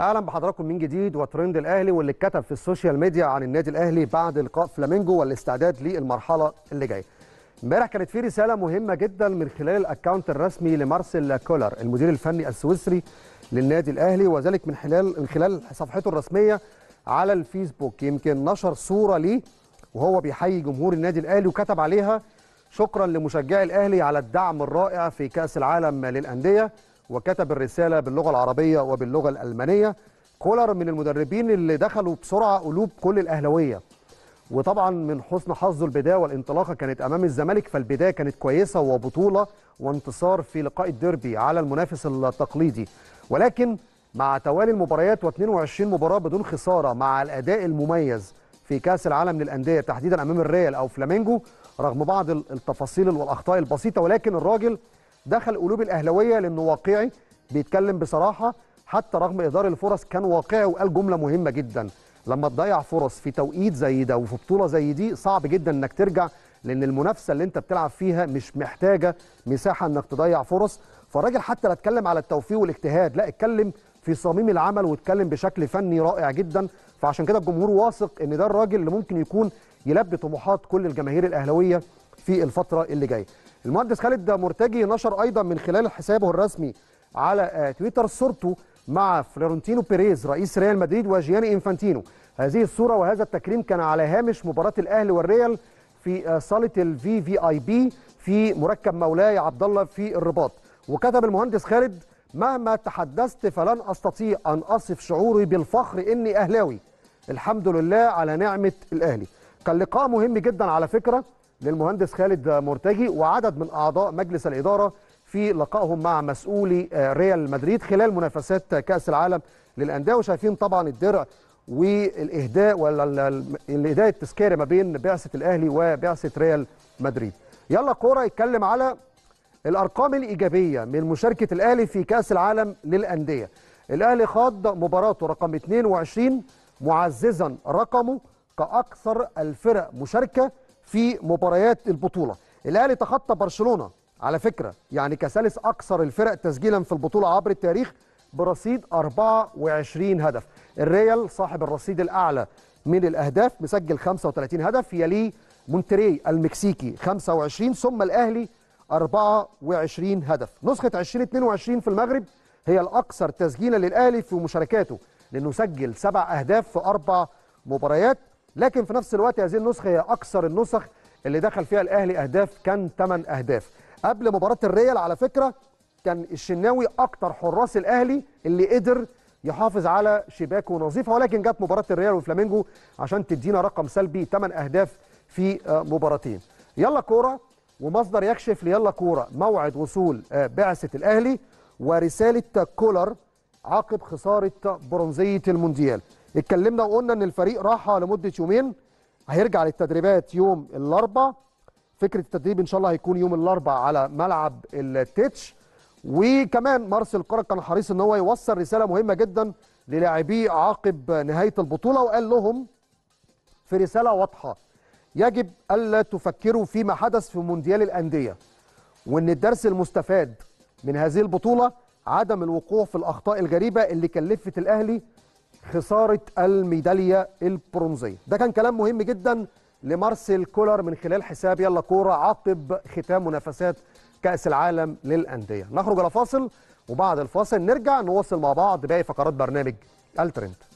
اهلا بحضراتكم من جديد وترند الاهلي واللي اتكتب في السوشيال ميديا عن النادي الاهلي بعد لقاء فلامينجو والاستعداد للمرحله اللي جايه امبارح كانت في رساله مهمه جدا من خلال الاكونت الرسمي لمارسيل كولر المدير الفني السويسري للنادي الاهلي وذلك من خلال من خلال صفحته الرسميه على الفيسبوك يمكن نشر صوره ليه وهو بيحيي جمهور النادي الاهلي وكتب عليها شكرا لمشجعي الاهلي على الدعم الرائع في كاس العالم للانديه وكتب الرسالة باللغة العربية وباللغة الألمانية كولر من المدربين اللي دخلوا بسرعة قلوب كل الأهلوية وطبعا من حسن حظه البداية والانطلاقة كانت أمام الزمالك فالبداية كانت كويسة وبطولة وانتصار في لقاء الديربي على المنافس التقليدي ولكن مع توالي المباريات و22 مباراة بدون خسارة مع الأداء المميز في كأس العالم للأندية تحديدا أمام الريال أو فلامينجو رغم بعض التفاصيل والأخطاء البسيطة ولكن الراجل دخل قلوب الاهلاويه لانه واقعي بيتكلم بصراحه حتى رغم اهدار الفرص كان واقعي وقال جمله مهمه جدا لما تضيع فرص في توقيت زي ده وفي بطوله زي دي صعب جدا انك ترجع لان المنافسه اللي انت بتلعب فيها مش محتاجه مساحه انك تضيع فرص فالراجل حتى لا اتكلم على التوفيق والاجتهاد لا اتكلم في صميم العمل واتكلم بشكل فني رائع جدا فعشان كده الجمهور واثق ان ده الراجل اللي ممكن يكون يلبي طموحات كل الجماهير الاهلاويه في الفتره اللي جايه المهندس خالد مرتجي نشر ايضا من خلال حسابه الرسمي على آه، تويتر صورته مع فلورنتينو بيريز رئيس ريال مدريد وجياني انفانتينو هذه الصوره وهذا التكريم كان على هامش مباراه الاهلي والريال في آه، صاله الفي في اي بي في مركب مولاي عبد الله في الرباط وكتب المهندس خالد مهما تحدثت فلن استطيع ان اصف شعوري بالفخر اني اهلاوي الحمد لله على نعمه الاهلي كان لقاء مهم جدا على فكره للمهندس خالد مرتجي وعدد من أعضاء مجلس الإدارة في لقائهم مع مسؤولي آه، ريال مدريد خلال منافسات كأس العالم للأندية وشايفين طبعا الدرع والإهداء الاهداء التذكاري ما بين بعثة الأهلي وبعثة ريال مدريد يلا كورة يتكلم على الأرقام الإيجابية من مشاركة الأهلي في كأس العالم للأندية الأهلي خاض مباراته رقم 22 معززا رقمه كأكثر الفرق مشاركة في مباريات البطوله الاهلي تخطى برشلونه على فكره يعني كثالث اكثر الفرق تسجيلا في البطوله عبر التاريخ برصيد 24 هدف الريال صاحب الرصيد الاعلى من الاهداف مسجل 35 هدف يليه مونتري المكسيكي 25 ثم الاهلي 24 هدف نسخه 2022 في المغرب هي الاكثر تسجيلا للاهلي في مشاركاته لانه سجل سبع اهداف في اربع مباريات لكن في نفس الوقت هذه النسخه هي اكثر النسخ اللي دخل فيها الاهلي اهداف كان 8 اهداف قبل مباراه الريال على فكره كان الشناوي اكثر حراس الاهلي اللي قدر يحافظ على شباكه ونظيفه ولكن جت مباراه الريال وفلامينجو عشان تدينا رقم سلبي 8 اهداف في آه، مباراتين يلا كوره ومصدر يكشف ليلا كوره موعد وصول آه، بعثه الاهلي ورساله كولر عقب خساره برونزيه المونديال اتكلمنا وقلنا ان الفريق راحه لمده يومين هيرجع للتدريبات يوم الاربعاء فكره التدريب ان شاء الله هيكون يوم الاربعاء على ملعب التتش وكمان مارسيل كرة كان حريص ان هو يوصل رساله مهمه جدا للاعبيه عقب نهايه البطوله وقال لهم في رساله واضحه يجب الا تفكروا فيما حدث في مونديال الانديه وان الدرس المستفاد من هذه البطوله عدم الوقوع في الاخطاء الغريبه اللي كلفت الاهلي خساره الميداليه البرونزيه ده كان كلام مهم جدا لمارسيل كولر من خلال حساب يلا كوره عقب ختام منافسات كاس العالم للانديه نخرج الى فاصل وبعد الفاصل نرجع نواصل مع بعض باقي فقرات برنامج الترند